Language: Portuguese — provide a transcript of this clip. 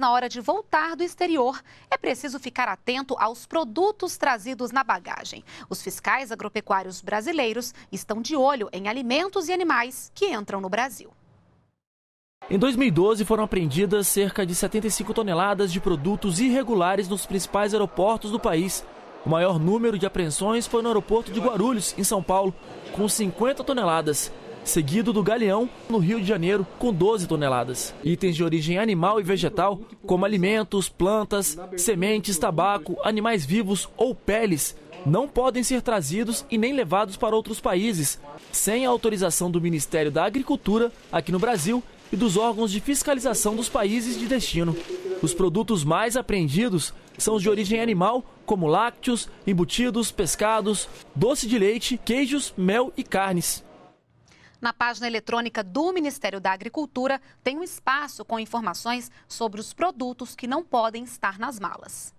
na hora de voltar do exterior, é preciso ficar atento aos produtos trazidos na bagagem. Os fiscais agropecuários brasileiros estão de olho em alimentos e animais que entram no Brasil. Em 2012, foram apreendidas cerca de 75 toneladas de produtos irregulares nos principais aeroportos do país. O maior número de apreensões foi no aeroporto de Guarulhos, em São Paulo, com 50 toneladas seguido do Galeão, no Rio de Janeiro, com 12 toneladas. Itens de origem animal e vegetal, como alimentos, plantas, sementes, tabaco, animais vivos ou peles, não podem ser trazidos e nem levados para outros países, sem a autorização do Ministério da Agricultura aqui no Brasil e dos órgãos de fiscalização dos países de destino. Os produtos mais apreendidos são os de origem animal, como lácteos, embutidos, pescados, doce de leite, queijos, mel e carnes. Na página eletrônica do Ministério da Agricultura tem um espaço com informações sobre os produtos que não podem estar nas malas.